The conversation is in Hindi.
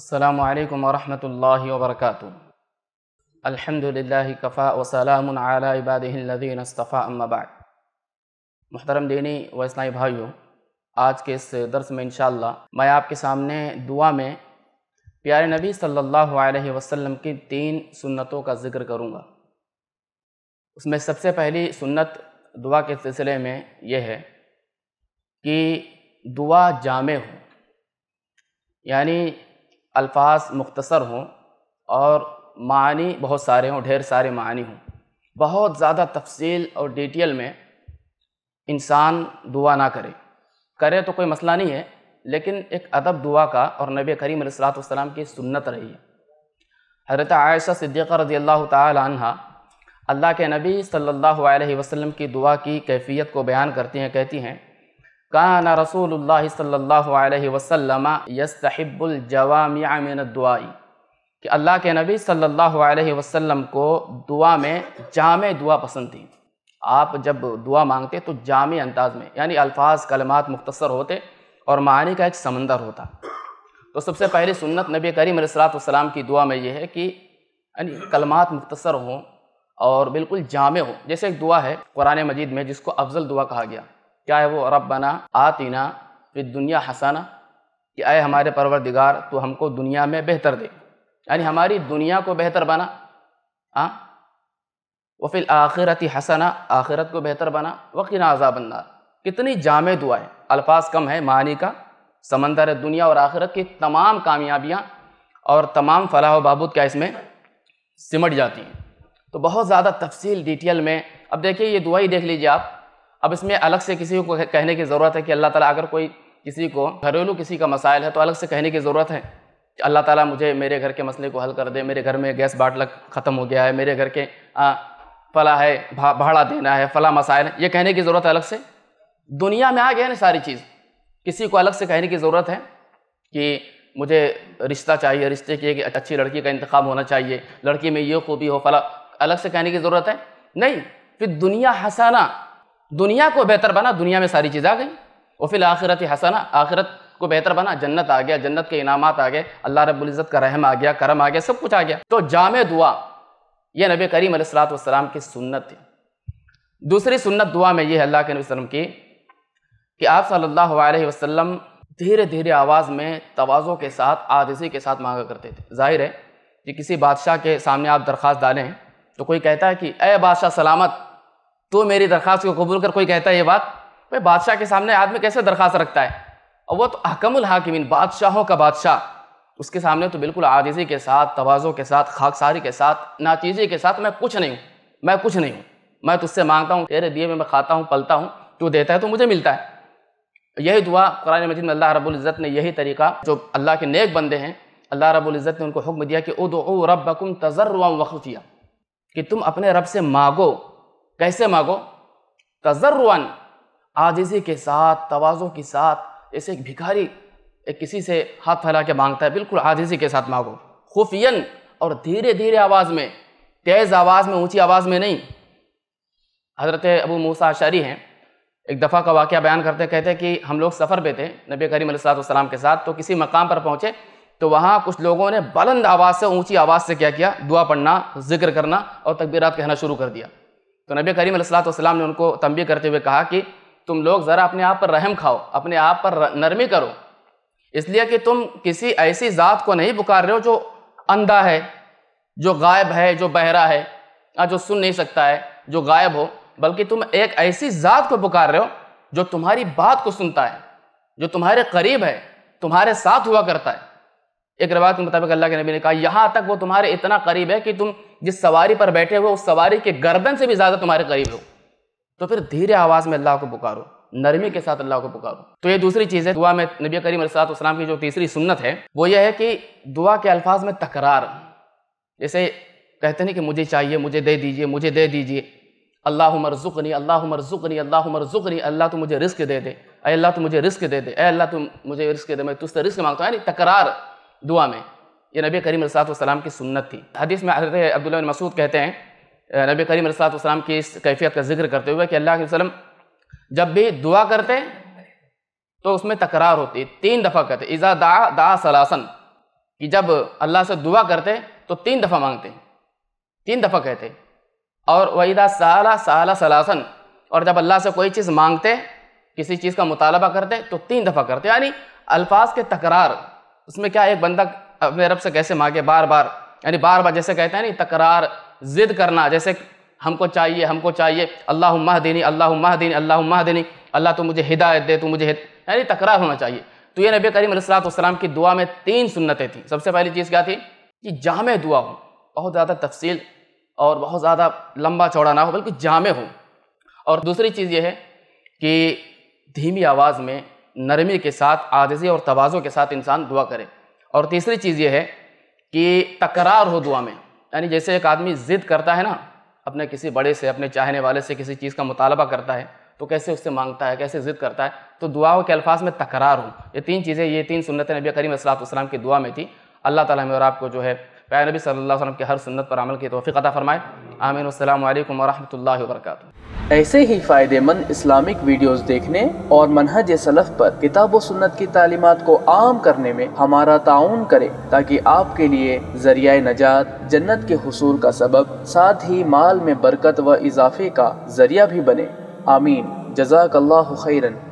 अल्लाम वरहमल वर्क अलहमदिल्ला कफ़ा वसलामबादीनस्तफ़ा अम्माबाद महतरम दीनी व इसलाई भाइयों आज के इस दर्स में इन मैं आपके सामने दुआ में प्यारे नबी सल्लल्लाहु अलैहि वसल्लम की तीन सुन्नतों का जिक्र करूँगा उसमें सबसे पहली सुन्नत दुआ के सिलसिले में यह है कि दुआ जामे हो यानी अल्फाज मुख्तसर हों और मानी बहुत सारे हों ढेर सारे मानी हों बहुत ज़्यादा तफसील और डिटेल में इंसान दुआ ना करे करे तो कोई मसला नहीं है लेकिन एक अदब दुआ का और नबी करीम सलाम की सुन्नत रही है हज़रत आयशा सिद्दीक़ रजी अल्लाह तह अल्लाह के नबी सल्लल्लाहु अलैहि वसल्लम की दुआ की कैफियत को बयान करती हैं कहती हैं الله रसूल وسلم يستحب الجوامع من दुआई कि अल्लाह के नबी सल्लल्लाहु अलैहि वसल्लम को दुआ में जाम दुआ पसंद थी आप जब दुआ मांगते तो जाम अंदाज में यानी अल्फाज कलमात मुख्तसर होते और मानी का एक समंदर होता तो सबसे पहली सुन्नत नबी करीम सलाम की दुआ में यह है कि यानी कलमात मुख्तसर हों और बिल्कुल जाम हों जैसे एक दुआ है कुरान मजीद में जिसको अफजल दुआ कहा गया क्या है वो रबना आतीना फिर दुनिया हसाना कि आए हमारे परवरदिगार तो हमको दुनिया में बेहतर दे यानी हमारी दुनिया को बेहतर बना हाँ? वो फिर आखिरत हसना आखिरत को बेहतर बना वकीन बनना कितनी जाम दुआएँ अल्फाज कम है मानी का समंदर है दुनिया और आखिरत की तमाम कामयाबियाँ और तमाम फलाह बहबूद क्या इसमें सिमट जाती हैं तो बहुत ज़्यादा तफसील डिटेल में अब देखिए ये दुआई देख लीजिए आप अब इसमें अलग से किसी को कहने की ज़रूरत है कि अल्लाह ताला अगर कोई किसी को घरेलू किसी का मसाइल है तो अलग से कहने की ज़रूरत है कि अल्लाह ताला मुझे मेरे घर के मसले को हल कर दे मेरे घर में गैस बाटला ख़त्म हो गया है मेरे घर के फला है भा, भाड़ा देना है फला मसाइल है ये कहने की ज़रूरत है अलग से दुनिया में आ गया ना सारी चीज़ किसी को अलग से कहने की ज़रूरत है कि मुझे रिश्ता चाहिए रिश्ते की एक अच्छी लड़की का इंतखब होना चाहिए लड़की में ये खूबी हो फला अलग से कहने की ज़रूरत है नहीं फिर दुनिया हसाना दुनिया को बेहतर बना दुनिया में सारी चीज़ आ गई और फिर आखिरत हसना आखिरत को बेहतर बना जन्नत आ गया जन्नत के इनामत आ गए अल्लाह रबुल्ज़त का रहम आ गया करम आ गया सब कुछ आ गया तो जाम दुआ यह नबी करीम सलाम की सुन्नत थी दूसरी सुन्नत दुआ में यह अल्लाह के नबी वसलम की कि आप सल्लल्लाहु अलैहि वसल्लम धीरे धीरे आवाज़ में तोज़ों के साथ आदसी के साथ मांगा करते थे जाहिर है कि किसी बादशाह के सामने आप दरख्वास्त डालें तो कोई कहता है कि अय बादशाह सलामत तो मेरी दरख्वास्त को कबूल कर कोई कहता है ये बात भाई बादशाह के सामने आदमी कैसे दरख्वास्त रखता है और वह तो अहकमुल हाकिमिन बादशाहों का बादशाह उसके सामने तो बिल्कुल आजीजी के साथ तोज़ों के साथ खाकसारी के साथ नाचीज़ी के साथ मैं कुछ नहीं हूँ मैं कुछ नहीं हूँ मैं तुझसे मांगता हूँ तेरे दिए में मैं खाता हूँ पलता हूँ तू देता है तो मुझे मिलता है यही दुआ कुरान मजीद में अल्लाह रबुल्ज़त ने यही तरीका जो अल्लाह के नेक बंदे हैं अल्लाह रबुल्ज़त ने उनको हुक्म दिया कि उद रबकुम तजर्रा वखफिया कि तुम अपने रब से मांगो कैसे मांगो तजरुअन आजिजी के साथ तोज़ों के साथ जैसे एक भिखारी एक किसी से हाथ फैला के मांगता है बिल्कुल आजिजी के साथ मांगो खुफियन और धीरे धीरे आवाज़ में तेज़ आवाज़ में ऊंची आवाज़ में नहीं हज़रत अबू मूसा शारी हैं एक दफ़ा का वाक़ बयान करते कहते कि हम लोग सफ़र पे थे नबी करीम के साथ तो किसी मकाम पर पहुँचे तो वहाँ कुछ लोगों ने बुलंद आवाज़ से ऊंची आवाज़ से क्या किया दुआ पढ़ना जिक्र करना और तकबीरात कहना शुरू कर दिया तो नबी करीम सलाम ने उनको तंबी करते हुए कहा कि तुम लोग ज़रा अपने आप पर रहम खाओ अपने आप पर नरमी करो इसलिए कि तुम किसी ऐसी ज़ात को नहीं पुकार रहे हो जो अंधा है जो गायब है जो बहरा है जो सुन नहीं सकता है जो गायब हो बल्कि तुम एक ऐसी ज़ात को पुकार रहे हो जो तुम्हारी बात को सुनता है जो तुम्हारे करीब है तुम्हारे साथ हुआ करता है एक रवायत के मुताबिक अल्लाह के नबी ने कहा यहाँ तक वो तुम्हारे इतना करीब है कि तुम जिस सवारी पर बैठे हो उस सवारी के गर्दन से भी ज़्यादा तुम्हारे करीब हो तो फिर धीरे आवाज़ में अल्लाह को पुकारो नरमी के साथ अल्लाह को पुकारो तो ये दूसरी चीज़ है दुआ में नबी करीम सलाम की जो तीसरी सुन्नत है वो यह है कि दुआ के अल्फाज में तकरार जैसे कहते नहीं कि मुझे चाहिए मुझे दे दीजिए मुझे दे दीजिए अल्लाह नहीं अल्लाह नहीं अल्लाह नहीं अल्लाह तो मुझे रिस्क दे दे अल्लाह तो मुझे रिस्क दे दे अल्लाह तुम मुझे रिस्क दे मैं तुझसे रिस्क मांगता हूँ यानी तकरार दुआ में ये नबी करीम सलाम की सुन्नत थी हदीस में हजरत अब्दुल्ला मसूद कहते हैं नबी करीम सलाम की इस कैफियत का जिक्र करते हुए कि अल्लाह के वसलम जब भी दुआ करते तो उसमें तकरार होती तीन दफ़ा कहते इज़ा दा दा सलासन कि जब अल्लाह से दुआ करते तो तीन दफ़ा मांगते तीन दफ़ा कहते और वहीदा साला साला सलासन और जब अल्लाह से कोई चीज़ मांगते किसी चीज़ का मुतालबा करते तो तीन दफ़ा करते यानी अल्फाज के तकरार उसमें क्या एक बंदा अपने रब से कैसे मांगे बार बार यानी बार बार जैसे कहते हैं ना तकरार ज़िद करना जैसे हमको चाहिए हमको चाहिए अल्लाह माह देनी अल्लाह माह देनी अल्लाह माह देनी अल्लाह तो मुझे हिदायत दे तो मुझे यानी तकरार होना चाहिए तो ये नबी करीम सलाम की दुआ में तीन सुन्नतें थी सबसे पहली चीज़ क्या थी कि जाम दुआ हो बहुत ज़्यादा तफसील और बहुत ज़्यादा लंबा चौड़ा ना हो बल्कि जाम हो और दूसरी चीज़ ये है कि धीमी आवाज़ में नरमी के साथ आजजी और तोज़ों के साथ इंसान दुआ करे और तीसरी चीज़ ये है कि तकरार हो दुआ में यानी जैसे एक आदमी ज़िद करता है ना अपने किसी बड़े से अपने चाहने वाले से किसी चीज़ का मुतालबा करता है तो कैसे उससे मांगता है कैसे ज़िद करता है तो दुआओं के अल्फाज में तकरार हो ये तीन चीज़ें ये तीन सुनत नबी करीम असलात की दुआ में थी अल्लाह ताली में और आपको जो है प्यार नबी सल्लल्लाहु अलैहि वसल्लम के हर सुन्नत पर अमल की तोफ़ी अता फ़रमाए आमीन अल्लाम वरहमल वर्क ऐसे ही फ़ायदेमंद इस्लामिक वीडियोस देखने और मनहज सलफ़ पर किताब व सुन्नत की तालीमत को आम करने में हमारा ताउन करें ताकि आपके लिए जरिया नजात जन्नत के हसूल का सबब साथ ही माल में बरकत व इजाफे का जरिया भी बने आमीन जजाक खैरन